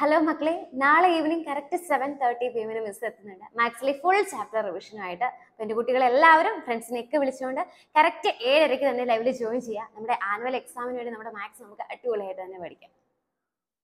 hello മക്കളെ നാളെ evening correct seven thirty P എമ്മിന് മിസ് എത്തുന്നുണ്ട് മാത്സിലെ ഫുൾ ചാപ്റ്റർ റിവിഷനുമായിട്ട് അപ്പം എൻ്റെ കുട്ടികളെല്ലാവരും ഫ്രണ്ട്സിനെയൊക്കെ വിളിച്ചുകൊണ്ട് കറക്റ്റ് ഏഴരയ്ക്ക് തന്നെ ലൈവിൽ ജോയിൻ ചെയ്യുക നമ്മുടെ ആനുവൽ എക്സാമിന് വേണ്ടി നമ്മുടെ മാത്സ് നമുക്ക് അടിപൊളിയായിട്ട് തന്നെ പഠിക്കാം